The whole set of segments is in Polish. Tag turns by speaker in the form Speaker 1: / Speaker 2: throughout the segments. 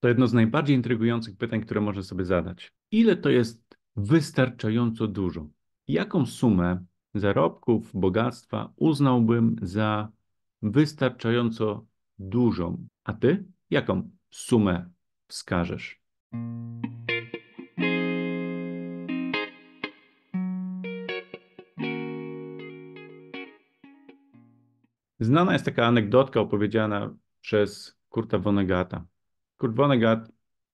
Speaker 1: To jedno z najbardziej intrygujących pytań, które można sobie zadać. Ile to jest wystarczająco dużo? Jaką sumę zarobków, bogactwa uznałbym za wystarczająco dużą? A ty jaką sumę wskażesz? Znana jest taka anegdotka opowiedziana przez Kurta Vonnegata. Kurt Vonnegut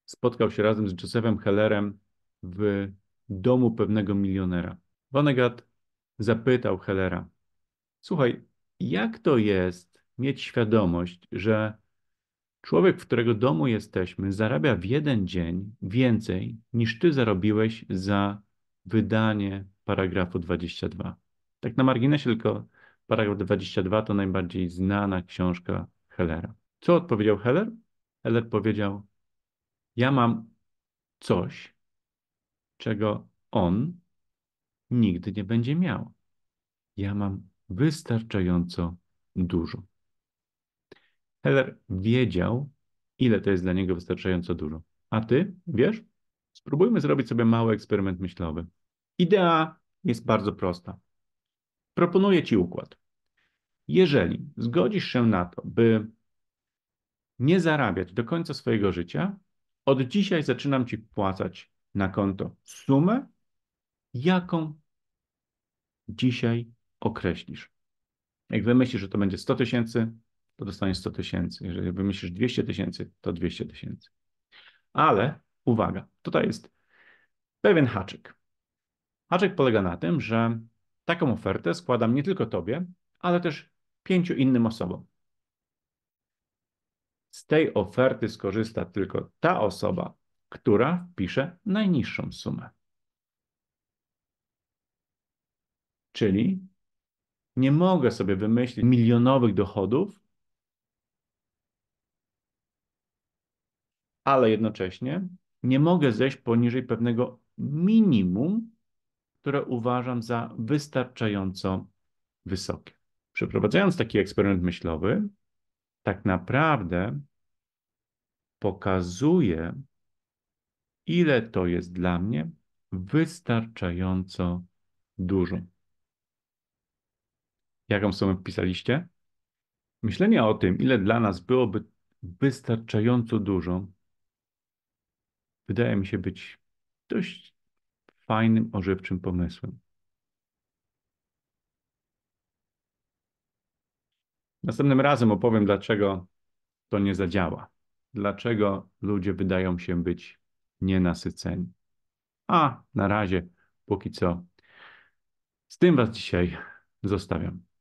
Speaker 1: spotkał się razem z Josephem Hellerem w domu pewnego milionera. Vonnegut zapytał Hellera: Słuchaj, jak to jest mieć świadomość, że człowiek, w którego domu jesteśmy, zarabia w jeden dzień więcej niż ty zarobiłeś za wydanie paragrafu 22? Tak na marginesie, tylko paragraf 22 to najbardziej znana książka Hellera. Co odpowiedział Heller? Elep powiedział: Ja mam coś, czego on nigdy nie będzie miał. Ja mam wystarczająco dużo. Heller wiedział, ile to jest dla niego wystarczająco dużo. A ty wiesz? Spróbujmy zrobić sobie mały eksperyment myślowy. Idea jest bardzo prosta. Proponuję ci układ. Jeżeli zgodzisz się na to, by nie zarabiać do końca swojego życia, od dzisiaj zaczynam ci wpłacać na konto sumę, jaką dzisiaj określisz. Jak wymyślisz, że to będzie 100 tysięcy, to dostaniesz 100 tysięcy. Jeżeli wymyślisz 200 tysięcy, to 200 tysięcy. Ale uwaga, tutaj jest pewien haczyk. Haczyk polega na tym, że taką ofertę składam nie tylko tobie, ale też pięciu innym osobom. Z tej oferty skorzysta tylko ta osoba, która wpisze najniższą sumę. Czyli nie mogę sobie wymyślić milionowych dochodów, ale jednocześnie nie mogę zejść poniżej pewnego minimum, które uważam za wystarczająco wysokie. Przeprowadzając taki eksperyment myślowy, tak naprawdę pokazuje, ile to jest dla mnie wystarczająco dużo. Jaką sumę wpisaliście? Myślenie o tym, ile dla nas byłoby wystarczająco dużo, wydaje mi się być dość fajnym, ożywczym pomysłem. Następnym razem opowiem, dlaczego to nie zadziała dlaczego ludzie wydają się być nienasyceni. A na razie, póki co, z tym Was dzisiaj zostawiam.